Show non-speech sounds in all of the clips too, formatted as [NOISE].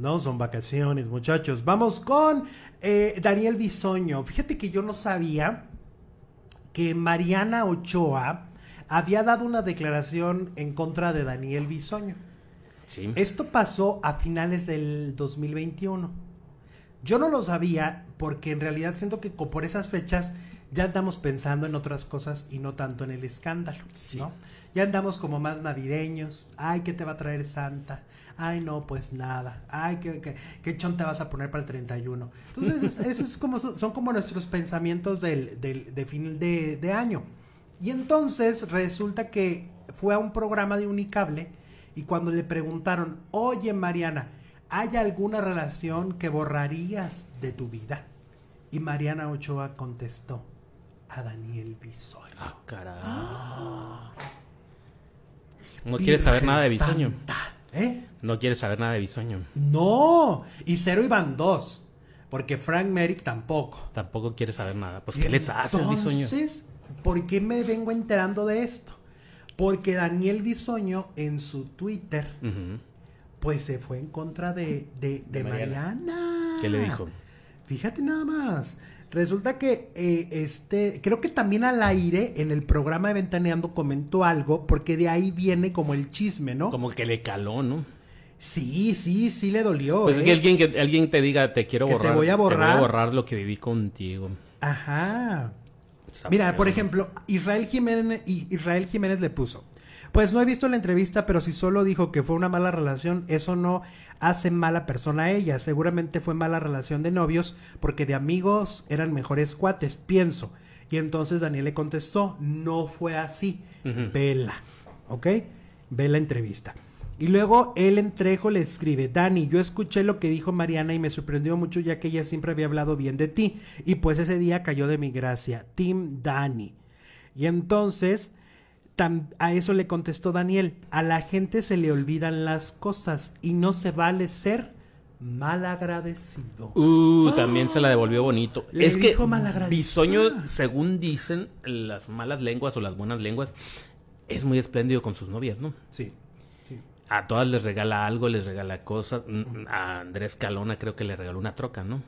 No, son vacaciones, muchachos. Vamos con eh, Daniel Bisoño. Fíjate que yo no sabía que Mariana Ochoa había dado una declaración en contra de Daniel Bisoño. Sí. Esto pasó a finales del 2021. Yo no lo sabía porque en realidad siento que por esas fechas ya andamos pensando en otras cosas y no tanto en el escándalo, sí. Ya andamos como más navideños. Ay, ¿qué te va a traer Santa? Ay, no, pues nada. Ay, ¿qué, qué, chon te vas a poner para el 31? Entonces, eso son como nuestros pensamientos del, de fin de, año. Y entonces resulta que fue a un programa de Unicable y cuando le preguntaron, oye Mariana, ¿hay alguna relación que borrarías de tu vida? Y Mariana Ochoa contestó, a Daniel Bisoy Ah, ¡Ah! No quiere saber nada de Bisoño. ¿eh? No quiere saber nada de Bisoño. No, y Cero iban dos Porque Frank Merrick tampoco. Tampoco quiere saber nada. Pues, ¿qué les a Bisoño? Entonces, ¿por qué me vengo enterando de esto? Porque Daniel Bisoño en su Twitter, pues se fue en contra de, de, Mariana. ¿Qué le dijo? Fíjate nada más. Resulta que eh, este, creo que también al aire en el programa de Ventaneando comentó algo, porque de ahí viene como el chisme, ¿no? Como que le caló, ¿no? Sí, sí, sí le dolió. Pues es que ¿eh? alguien, que alguien te diga, te quiero borrar. Te voy a borrar. Te voy a borrar lo que viví contigo. Ajá. Mira, por ejemplo, Israel Jiménez, le puso. Pues no he visto la entrevista, pero si solo dijo que fue una mala relación, eso no hace mala persona a ella. Seguramente fue mala relación de novios, porque de amigos eran mejores cuates, pienso. Y entonces Daniel le contestó, no fue así. Vela, ¿ok? Ve la entrevista. Y luego él entrejo le escribe, Dani, yo escuché lo que dijo Mariana y me sorprendió mucho ya que ella siempre había hablado bien de ti. Y pues ese día cayó de mi gracia, Tim Dani. Y entonces a eso le contestó Daniel, a la gente se le olvidan las cosas y no se vale ser mal agradecido. Uh, también se la devolvió bonito. es que Bisoño, según dicen las malas lenguas o las buenas lenguas, es muy espléndido con sus novias, ¿no? Sí a todas les regala algo, les regala cosas. Mm, mm, a Andrés Calona creo que le regaló una troca, ¿no?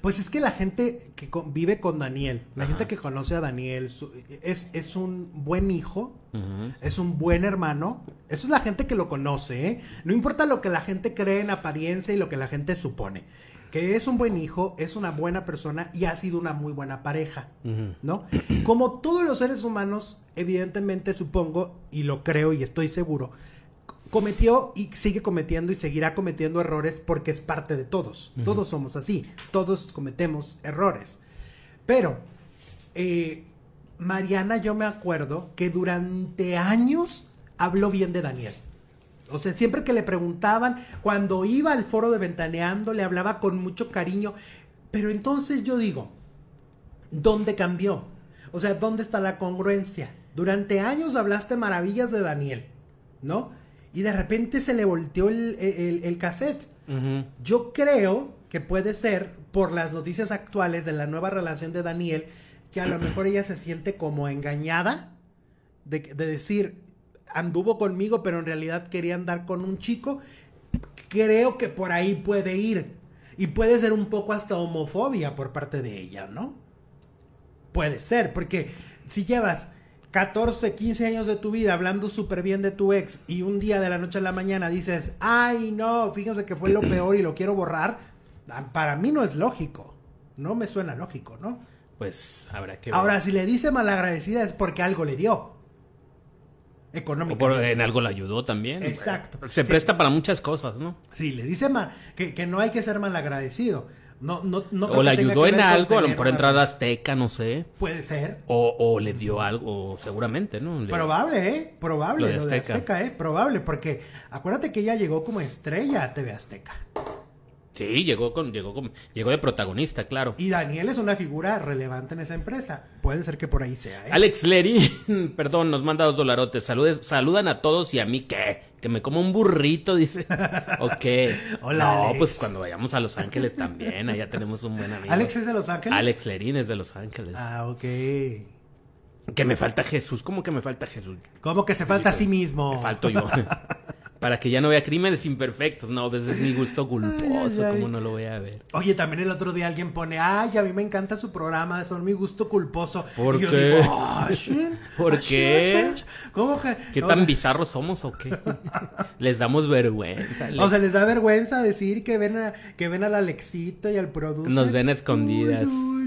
Pues es que la gente que vive con Daniel, la gente que conoce a Daniel, es, es un buen hijo, es un buen hermano. Eso es la gente que lo conoce, ¿eh? No importa lo que la gente cree en apariencia y lo que la gente supone. Que es un buen hijo, es una buena persona y ha sido una muy buena pareja, ¿no? Como todos los seres humanos, evidentemente supongo, y lo creo y estoy seguro, cometió y sigue cometiendo y seguirá cometiendo errores porque es parte de todos. Todos somos así, todos cometemos errores. Pero eh, Mariana, yo me acuerdo que durante años habló bien de Daniel. O sea, siempre que le preguntaban, cuando iba al foro de Ventaneando, le hablaba con mucho cariño. Pero entonces yo digo, ¿dónde cambió? O sea, ¿dónde está la congruencia? Durante años hablaste maravillas de Daniel, ¿no? y de repente se le volteó el, el, cassette. Yo creo que puede ser por las noticias actuales de la nueva relación de Daniel, que a lo [CLEARS THROAT] mejor ella se siente como engañada de, de decir, anduvo conmigo, pero en realidad quería andar con un chico. Creo que por ahí puede ir. Y puede ser un poco hasta homofobia por parte de ella, ¿no? Puede ser, porque si llevas 14, 15 años de tu vida hablando súper bien de tu ex y un día de la noche a la mañana dices, ay no, fíjense que fue lo [CLEARS THROAT] peor y lo quiero borrar, ah, para mí no es lógico. No me suena lógico, ¿no? Pues habrá que ver. Ahora, si le dice malagradecida es porque algo le dio. Económico. En algo le ayudó también. Exacto. Se presta para muchas cosas, ¿no? Sí, le dice mal, que, que no hay que ser malagradecido. No, no, no o le ayudó en algo, a lo entrar a Azteca, no sé. Puede ser. O, o le dio algo, seguramente, ¿no? Probable, ¿eh? Probable, lo de, Azteca. ¿eh? Probable, porque acuérdate que ella llegó como estrella a TV Azteca. Sí, llegó con, llegó con, llegó de protagonista, claro. Y Daniel es una figura relevante en esa empresa. Puede ser que por ahí sea. ¿eh? Alex Lerín, [LAUGHS] perdón, nos manda dos dolarotes. Saludes, saludan a todos y a mí qué. Que me como un burrito, dice. [LAUGHS] Ok. Hola. No, pues cuando vayamos a Los Ángeles también, allá tenemos un buen amigo. ¿Alex es de Los Ángeles? Alex Lerín es de Los Ángeles. Ah, ok. Que me falta Jesús. ¿Cómo que me falta Jesús? ¿Cómo que se falta a sí mismo? falto yo. [LAUGHS] para que ya no vea crímenes imperfectos. No, desde es mi gusto culposo, como no lo voy a ver. Oye, también el otro día alguien pone, ay, a mí me encanta su programa, son mi gusto culposo. ¿Por qué? ¿Por qué? ¿Qué tan bizarros somos o qué? [LAUGHS] les damos vergüenza. O sea, les da vergüenza decir que ven a, que ven al Alexito y al productor. Nos ven escondidas.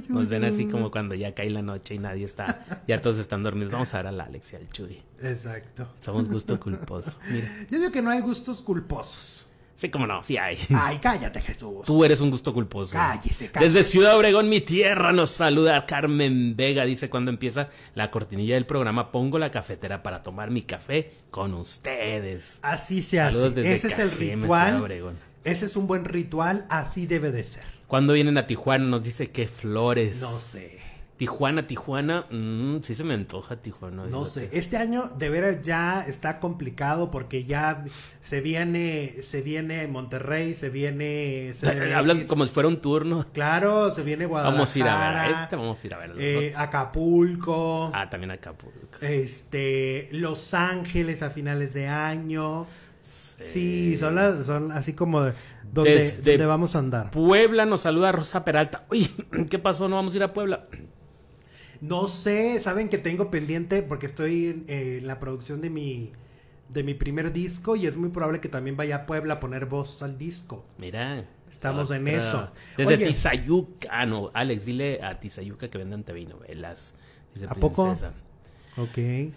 Nos ven así como cuando ya cae la noche y nadie está, ya todos están dormidos. Vamos a ver a la Alex y al Exacto. Somos gusto culposo. Mira. Yo digo que no hay gustos culposos. Sí, como no, sí hay. Ay, cállate, Jesús. Tú eres un gusto culposo. Cállese, cállese. Desde Ciudad Obregón, mi tierra, nos saluda Carmen Vega. Dice, cuando empieza la cortinilla del programa, pongo la cafetera para tomar mi café con ustedes. Así se Saludos hace. Ese es el ritual. Ese es un buen ritual, así debe de ser. ¿Cuándo vienen a Tijuana? Nos dice que flores. No sé. Tijuana, Tijuana, mm, sí se me antoja Tijuana. No sé, este año de veras ya está complicado porque ya se viene, se viene Monterrey, se viene. [LAUGHS] Hablan como si fuera un turno. Claro, se viene Guadalajara. Vamos a ir a ver a este, vamos a ir a ver. Eh, Acapulco. Ah, también Acapulco. Este, Los Ángeles a finales de año sí, son, eh, las, son así como donde, vamos a andar. Puebla nos saluda Rosa Peralta. Uy, [CLEARS THROAT] ¿qué pasó? ¿No vamos a ir a Puebla? No sé, saben que tengo pendiente porque estoy eh, en la producción de mi, de mi primer disco y es muy probable que también vaya a Puebla a poner voz al disco. Mira. Estamos en eso. Desde Tizayuca. Ah, no, Alex, dile a Tizayuca que vendan vino, ¿A poco? Ok.